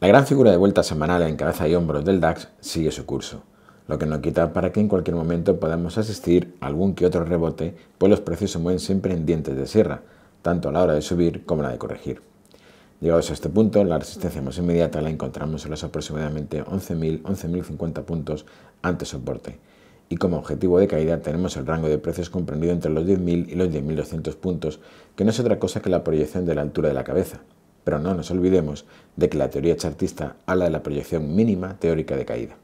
La gran figura de vuelta semanal en cabeza y hombros del DAX sigue su curso, lo que no quita para que en cualquier momento podamos asistir a algún que otro rebote, pues los precios se mueven siempre en dientes de sierra, tanto a la hora de subir como a la de corregir. Llegados a este punto, la resistencia más inmediata la encontramos en los aproximadamente 11.000, 11.050 puntos ante soporte, y como objetivo de caída tenemos el rango de precios comprendido entre los 10.000 y los 10.200 puntos, que no es otra cosa que la proyección de la altura de la cabeza, pero no nos olvidemos de que la teoría chartista habla de la proyección mínima teórica de caída.